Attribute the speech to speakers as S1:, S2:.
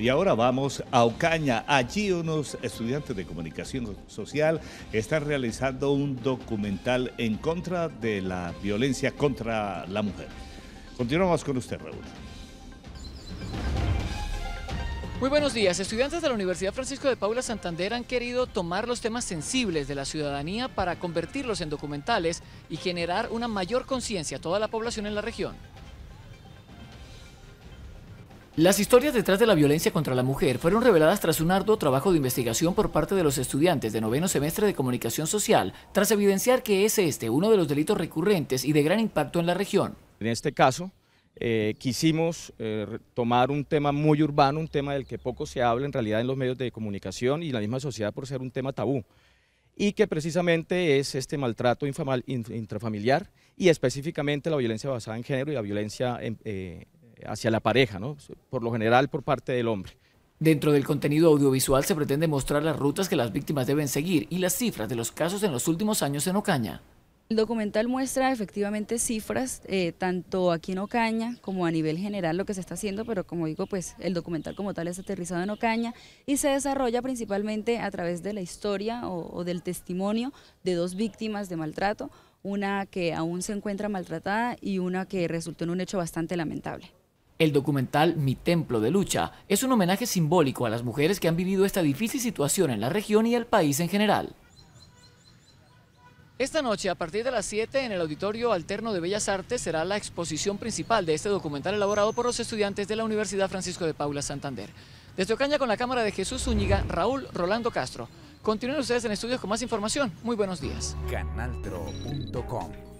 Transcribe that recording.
S1: Y ahora vamos a Ocaña. Allí unos estudiantes de comunicación social están realizando un documental en contra de la violencia contra la mujer. Continuamos con usted, Raúl.
S2: Muy buenos días. Estudiantes de la Universidad Francisco de Paula Santander han querido tomar los temas sensibles de la ciudadanía para convertirlos en documentales y generar una mayor conciencia a toda la población en la región. Las historias detrás de la violencia contra la mujer fueron reveladas tras un arduo trabajo de investigación por parte de los estudiantes de noveno semestre de comunicación social, tras evidenciar que es este uno de los delitos recurrentes y de gran impacto en la región.
S1: En este caso, eh, quisimos eh, tomar un tema muy urbano, un tema del que poco se habla en realidad en los medios de comunicación y en la misma sociedad por ser un tema tabú, y que precisamente es este maltrato intrafamiliar y específicamente la violencia basada en género y la violencia en, eh, hacia la pareja, ¿no? por lo general por parte del
S2: hombre. Dentro del contenido audiovisual se pretende mostrar las rutas que las víctimas deben seguir y las cifras de los casos en los últimos años en Ocaña.
S3: El documental muestra efectivamente cifras, eh, tanto aquí en Ocaña como a nivel general lo que se está haciendo, pero como digo, pues el documental como tal es aterrizado en Ocaña y se desarrolla principalmente a través de la historia o del testimonio de dos víctimas de maltrato, una que aún se encuentra maltratada y una que resultó en un hecho bastante lamentable.
S2: El documental Mi Templo de Lucha es un homenaje simbólico a las mujeres que han vivido esta difícil situación en la región y el país en general. Esta noche, a partir de las 7, en el Auditorio Alterno de Bellas Artes será la exposición principal de este documental elaborado por los estudiantes de la Universidad Francisco de Paula Santander. Desde Ocaña con la cámara de Jesús Zúñiga, Raúl Rolando Castro. Continúen ustedes en estudios con más información. Muy buenos días.
S1: Canaltro.com